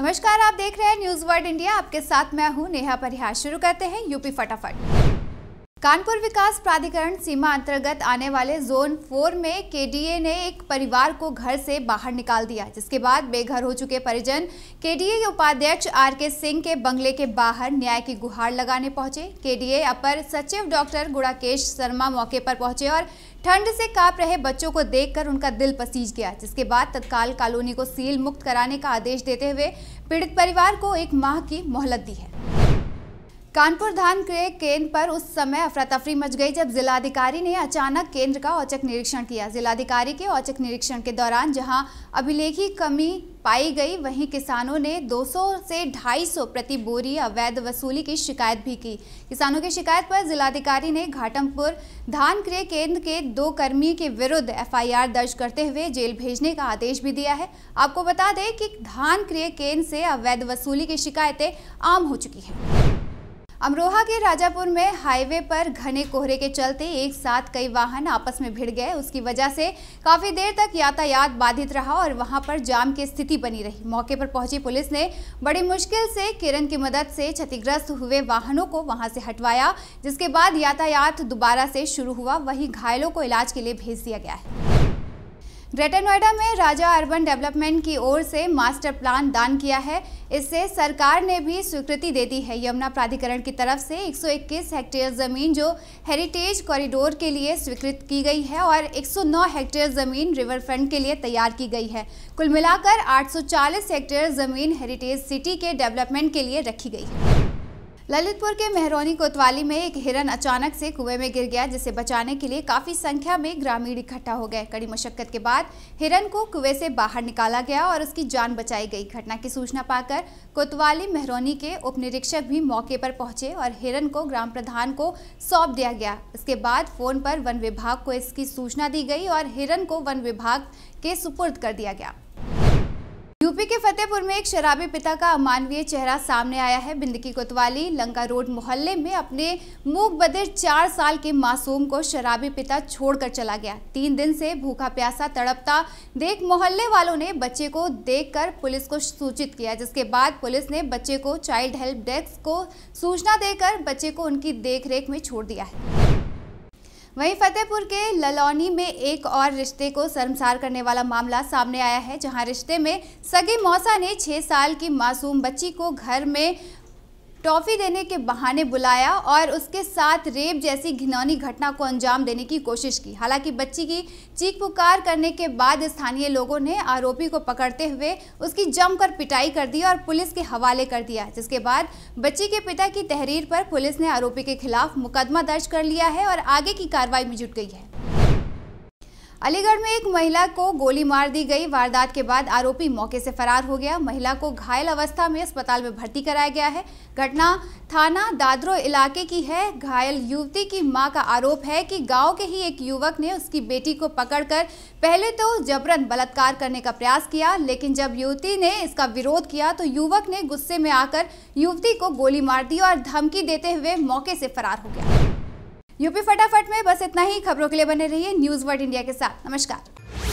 नमस्कार आप देख रहे हैं न्यूज वर्ल्ड इंडिया आपके साथ मैं हूं नेहा परिहार शुरू करते हैं यूपी फटाफट कानपुर विकास प्राधिकरण सीमा अंतर्गत आने वाले जोन फोर में केडीए ने एक परिवार को घर से बाहर निकाल दिया जिसके बाद बेघर हो चुके परिजन केडीए के उपाध्यक्ष आर के सिंह के बंगले के बाहर न्याय की गुहार लगाने पहुंचे केडीए अपर सचिव डॉक्टर गुड़ाकेश शर्मा मौके पर पहुंचे और ठंड से कांप रहे बच्चों को देखकर उनका दिल पसीज गया जिसके बाद तत्काल कॉलोनी को सील मुक्त कराने का आदेश देते हुए पीड़ित परिवार को एक माह की मोहलत दी है कानपुर धान क्रय केंद्र पर उस समय अफरा तफरी मच गई जब जिलाधिकारी ने अचानक केंद्र का औचक निरीक्षण किया जिलाधिकारी के औचक निरीक्षण के दौरान जहां अभिलेखी कमी पाई गई वहीं किसानों ने 200 से 250 प्रति बोरी अवैध वसूली की शिकायत भी की किसानों की शिकायत पर जिलाधिकारी ने घाटमपुर धान क्रय केंद्र के दो कर्मी के विरुद्ध एफआईआर दर्ज करते हुए जेल भेजने का आदेश भी दिया है आपको बता दें कि धान क्रय केंद्र से अवैध वसूली की शिकायतें आम हो चुकी हैं अमरोहा के राजापुर में हाईवे पर घने कोहरे के चलते एक साथ कई वाहन आपस में भिड़ गए उसकी वजह से काफी देर तक यातायात बाधित रहा और वहां पर जाम की स्थिति बनी रही मौके पर पहुंची पुलिस ने बड़ी मुश्किल से किरण की मदद से क्षतिग्रस्त हुए वाहनों को वहां से हटवाया जिसके बाद यातायात दोबारा से शुरू हुआ वहीं घायलों को इलाज के लिए भेज दिया गया है ग्रेटर नोएडा में राजा अर्बन डेवलपमेंट की ओर से मास्टर प्लान दान किया है इससे सरकार ने भी स्वीकृति दे दी है यमुना प्राधिकरण की तरफ से 121 हेक्टेयर ज़मीन जो हेरिटेज कॉरिडोर के लिए स्वीकृत की गई है और 109 हेक्टेयर ज़मीन रिवर फ्रंट के लिए तैयार की गई है कुल मिलाकर 840 हेक्टेयर ज़मीन हेरिटेज सिटी के डेवलपमेंट के लिए रखी गई है ललितपुर के मेहरौनी कोतवाली में एक हिरन अचानक से कुएं में गिर गया जिसे बचाने के लिए काफी संख्या में ग्रामीण इकट्ठा हो गए कड़ी मशक्कत के बाद हिरन को कुएं से बाहर निकाला गया और उसकी जान बचाई गई घटना की सूचना पाकर कोतवाली मेहरौनी के उप निरीक्षक भी मौके पर पहुंचे और हिरन को ग्राम प्रधान को सौंप दिया गया इसके बाद फोन पर वन विभाग को इसकी सूचना दी गई और हिरन को वन विभाग के सुपुर्द कर दिया गया यूपी के फतेहपुर में एक शराबी पिता का अमानवीय चेहरा सामने आया है बिंदकी कोतवाली लंका रोड मोहल्ले में अपने मूक बदिर चार साल के मासूम को शराबी पिता छोड़कर चला गया तीन दिन से भूखा प्यासा तड़पता देख मोहल्ले वालों ने बच्चे को देखकर पुलिस को सूचित किया जिसके बाद पुलिस ने बच्चे को चाइल्ड हेल्प डेस्क को सूचना देकर बच्चे को उनकी देख में छोड़ दिया है वहीं फतेहपुर के ललौनी में एक और रिश्ते को शर्मसार करने वाला मामला सामने आया है जहां रिश्ते में सगी मौसा ने छह साल की मासूम बच्ची को घर में टॉफी देने के बहाने बुलाया और उसके साथ रेप जैसी घिनौनी घटना को अंजाम देने की कोशिश की हालांकि बच्ची की चीख पुकार करने के बाद स्थानीय लोगों ने आरोपी को पकड़ते हुए उसकी जमकर पिटाई कर दी और पुलिस के हवाले कर दिया जिसके बाद बच्ची के पिता की तहरीर पर पुलिस ने आरोपी के खिलाफ मुकदमा दर्ज कर लिया है और आगे की कार्रवाई में जुट गई है अलीगढ़ में एक महिला को गोली मार दी गई वारदात के बाद आरोपी मौके से फरार हो गया महिला को घायल अवस्था में अस्पताल में भर्ती कराया गया है घटना थाना दादरो इलाके की है घायल युवती की मां का आरोप है कि गांव के ही एक युवक ने उसकी बेटी को पकड़कर पहले तो जबरन बलात्कार करने का प्रयास किया लेकिन जब युवती ने इसका विरोध किया तो युवक ने गुस्से में आकर युवती को गोली मार दी और धमकी देते हुए मौके से फरार हो गया यूपी फटाफट में बस इतना ही खबरों के लिए बने रहिए न्यूज वर्ल्ड इंडिया के साथ नमस्कार